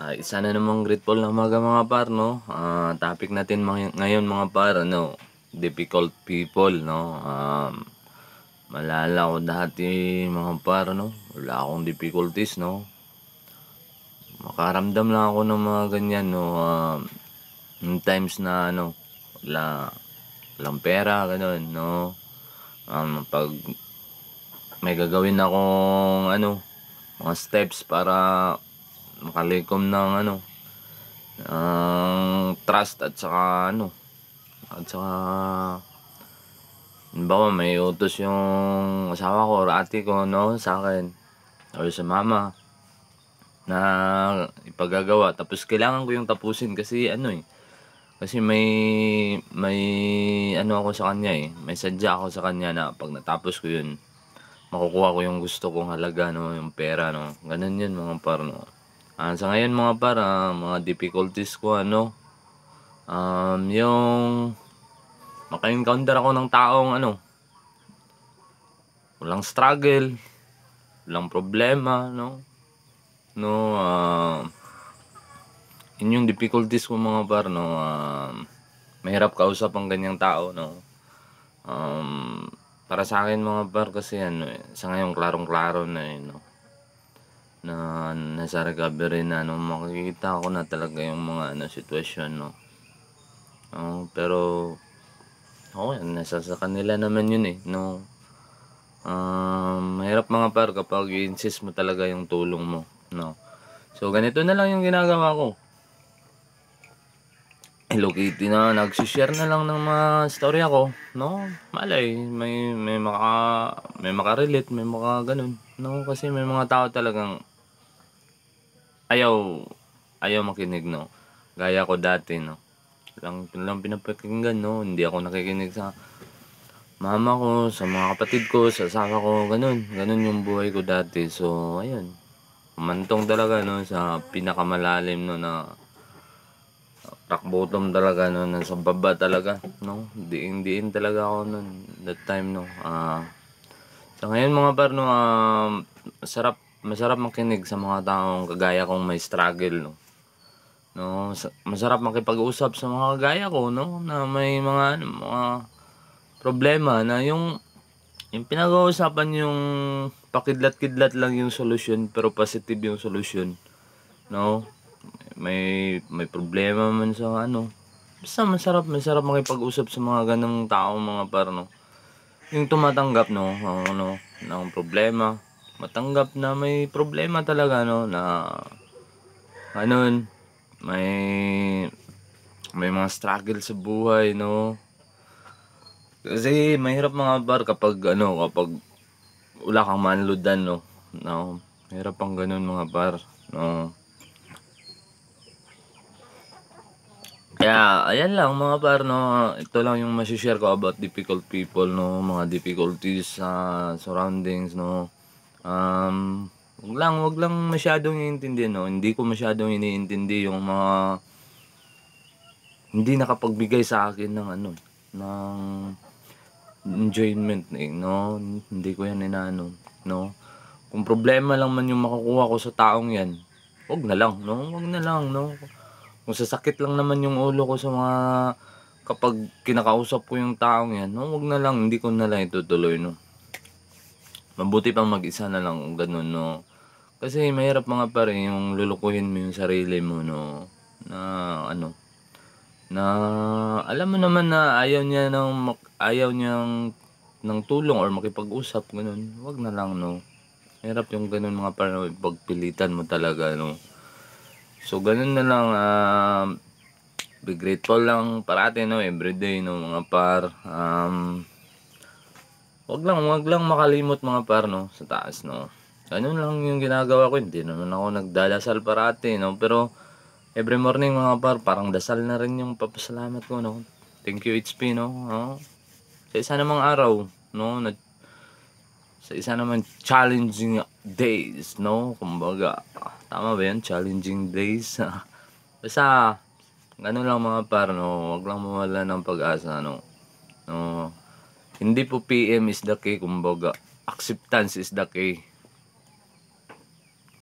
Uh, isa na namang grateful na mga mga par, no? Uh, topic natin mga, ngayon mga par, no? Difficult people, no? Um, malala ko dati mga par, no? Wala akong difficulties, no? Makaramdam lang ako ng mga ganyan, no? Uh, um, times na, ano, wala, walang pera, ganun, no? Um, pag may gagawin akong, ano, mga steps para nakalikom ng ano ang trust at saka ano at saka bawa may utos yung asawa ko or ate ko no sa akin or sa mama na ipagagawa tapos kailangan ko yung tapusin kasi ano eh kasi may may ano ako sa kanya eh may sadya ako sa kanya na pag natapos ko yun makukuha ko yung gusto kong halaga no yung pera no ganun yun mga parno Uh, sa ngayon mga para, ah, mga difficulties ko ano, um, yung maka-encounter ako ng taong ano, walang struggle, walang problema, no? No, uh, yun yung difficulties ko mga par, no? Uh, mahirap kausap ang ganyang tao, no? Um, para sa akin mga par kasi ano, eh, sa ngayong klarong-klaro na yun, eh, no? na nasa recovery na no makikita ko na talaga yung mga ano sitwasyon no uh, pero oh nasa sa kanila naman yun eh no um, mahirap mga par kapag insist mo talaga yung tulong mo no so ganito na lang yung ginagawa ko Hello Kitty na nagsishare na lang ng mga story ko no malay may may maka may makarelate may maka ganun no kasi may mga tao talagang ayaw, ayaw makinig, no? Gaya ko dati, no? Lang, lang pinapakinggan, no? Hindi ako nakikinig sa mama ko, sa mga kapatid ko, sa asawa ko, ganun. Ganun yung buhay ko dati. So, ayun. Mantong talaga, no? Sa pinakamalalim, no? Na rock bottom talaga no sa baba talaga no diin diin talaga ako noon that time no ah uh, sa so ngayon mga par no uh, sarap masarap makinig sa mga taong kagaya kong may struggle, no? No, masarap makipag-usap sa mga kagaya ko, no? Na may mga, ano, mga problema na yung, yung pinag-uusapan yung pakidlat-kidlat lang yung solusyon pero positive yung solusyon, no? May, may problema man sa ano. Basta masarap, masarap makipag-usap sa mga ganung tao, mga par no? Yung tumatanggap, no? Ano, ng problema, matanggap na may problema talaga no na anon may may mga struggle sa buhay no kasi mahirap mga bar kapag ano kapag wala kang manludan no no mahirap pang ganun mga bar no Kaya, ayan lang mga par, no? Ito lang yung masishare ko about difficult people, no? Mga difficulties sa uh, surroundings, no? um, wag lang, wag lang masyadong iintindihan. No? Hindi ko masyadong iniintindi yung mga hindi nakapagbigay sa akin ng ano, ng enjoyment eh, no? Hindi ko yan inaano, no? Kung problema lang man yung makukuha ko sa taong yan, wag na lang, no? Wag na lang, no? Kung sasakit lang naman yung ulo ko sa mga kapag kinakausap ko yung taong yan, no? Wag na lang, hindi ko na lang itutuloy, no? Mabuti pang mag-isa na lang kung ganun, no? Kasi mahirap mga pare yung lulukuhin mo yung sarili mo, no? Na ano, na alam mo naman na ayaw niya ng ayaw niyang ng tulong or makipag-usap ganun. Wag na lang no. Mahirap yung ganun mga pare pagpilitan mo talaga no. So ganun na lang uh, be grateful lang parate no everyday no mga par um, wag lang, wag lang makalimot mga par, no, sa taas, no. Ganun lang yung ginagawa ko, hindi naman ako nagdadasal parati, no, pero every morning mga par, parang dasal na rin yung papasalamat ko, no. Thank you HP, no, no. Sa isa namang araw, no, na, sa isa naman challenging days, no, kumbaga, tama ba yan, challenging days, basta, ganun lang mga par, no, wag lang mawala ng pag-asa, no, no, hindi po PM is the key, kumbaga. Acceptance is the key.